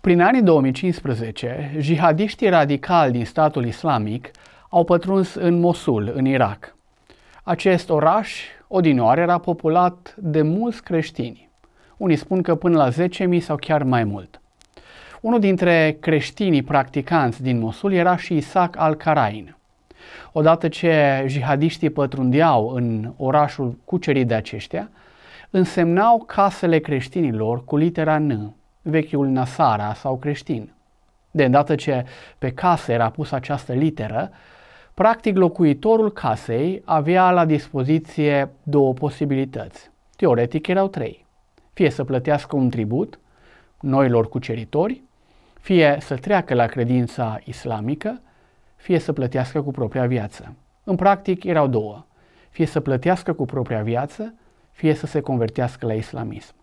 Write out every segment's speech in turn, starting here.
Prin anii 2015, jihadiștii radicali din statul islamic au pătruns în Mosul, în Irak. Acest oraș, odinioară, era populat de mulți creștini. Unii spun că până la 10.000 sau chiar mai mult. Unul dintre creștinii practicanți din Mosul era și Isaac al-Karain. Odată ce jihadiștii pătrundeau în orașul cucerit de aceștia, însemnau casele creștinilor cu litera N vechiul Nasara sau creștin. De îndată ce pe casă era pus această literă, practic locuitorul casei avea la dispoziție două posibilități. Teoretic erau trei. Fie să plătească un tribut noilor cuceritori, fie să treacă la credința islamică, fie să plătească cu propria viață. În practic erau două. Fie să plătească cu propria viață, fie să se convertească la islamism.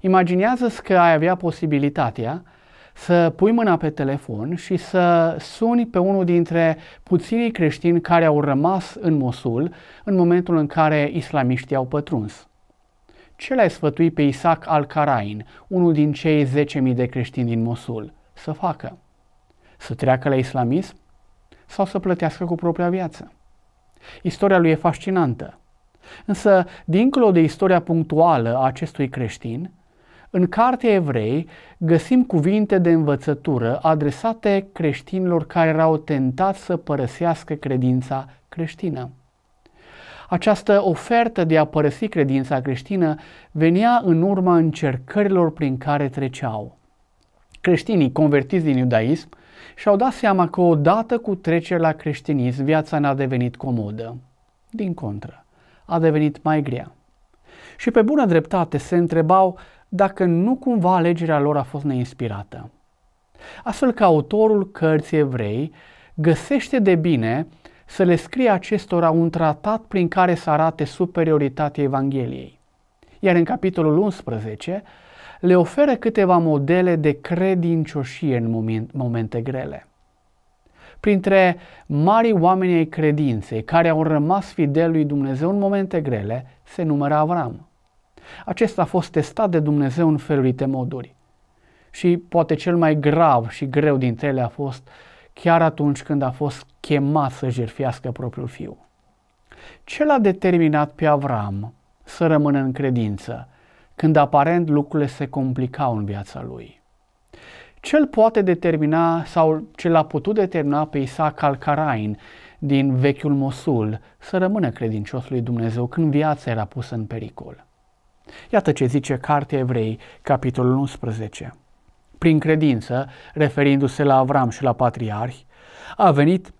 Imaginează-ți că ai avea posibilitatea să pui mâna pe telefon și să suni pe unul dintre puținii creștini care au rămas în Mosul în momentul în care islamiștii au pătruns. Ce le-ai sfătui pe Isaac al-Karain, unul din cei 10.000 de creștini din Mosul, să facă? Să treacă la islamism sau să plătească cu propria viață? Istoria lui e fascinantă. Însă, dincolo de istoria punctuală a acestui creștin, în cartea evrei găsim cuvinte de învățătură adresate creștinilor care erau tentați să părăsească credința creștină. Această ofertă de a părăsi credința creștină venea în urma încercărilor prin care treceau. Creștinii convertiți din iudaism și-au dat seama că odată cu trecerea la creștinism viața n-a devenit comodă. Din contră, a devenit mai grea. Și pe bună dreptate se întrebau dacă nu cumva alegerea lor a fost neinspirată. Astfel că autorul cărții evrei găsește de bine să le scrie acestora un tratat prin care să arate superioritatea Evangheliei. Iar în capitolul 11 le oferă câteva modele de credincioșie în momente grele printre mari oameni ai credinței care au rămas fideli lui Dumnezeu în momente grele, se numără Avram. Acesta a fost testat de Dumnezeu în felurite moduri. Și poate cel mai grav și greu dintre ele a fost chiar atunci când a fost chemat să jerfiască propriul fiu. Ce l-a determinat pe Avram să rămână în credință, când aparent lucrurile se complicau în viața lui? ce îl poate determina sau ce l-a putut determina pe Isaac Alcarain din vechiul Mosul să rămână credincios lui Dumnezeu când viața era pusă în pericol. Iată ce zice Cartea Evrei, capitolul 11. Prin credință, referindu-se la Avram și la patriarhi, a venit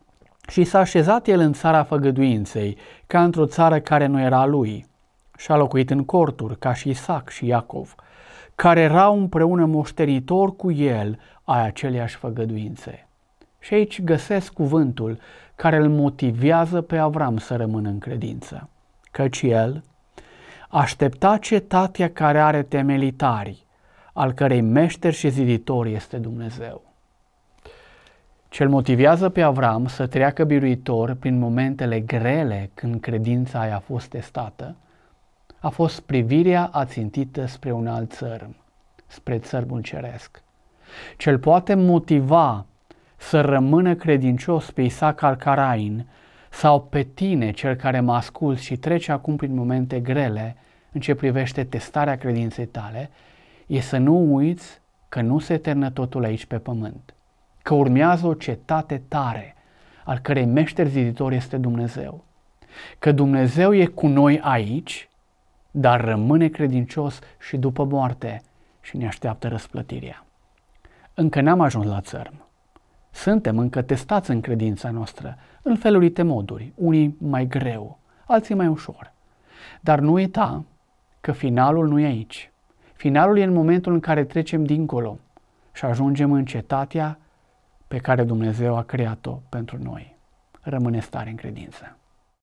și s-a așezat el în țara făgăduinței, ca într-o țară care nu era lui – și a locuit în corturi, ca și Isaac și Iacov, care erau împreună moștenitor cu el ai aceleași făgăduințe. Și aici găsesc cuvântul care îl motivează pe Avram să rămână în credință, căci el aștepta cetatea care are temelitari, al cărei meșter și ziditor este Dumnezeu. Cel motivează pe Avram să treacă biruitor prin momentele grele când credința aia a fost testată, a fost privirea ațintită spre un alt țărm, spre țărmul ceresc. Cel poate motiva să rămână credincios pe Isaac al Carain sau pe tine, cel care mă ascult și trece acum prin momente grele în ce privește testarea credinței tale, e să nu uiți că nu se ternă totul aici pe pământ, că urmează o cetate tare, al cărei meșter ziditor este Dumnezeu, că Dumnezeu e cu noi aici dar rămâne credincios și după moarte și ne așteaptă răsplătirea. Încă n-am ajuns la țărm. Suntem încă testați în credința noastră, în felurite moduri, unii mai greu, alții mai ușor. Dar nu uita că finalul nu e aici. Finalul e în momentul în care trecem dincolo și ajungem în cetatea pe care Dumnezeu a creat-o pentru noi. Rămâne stare în credință.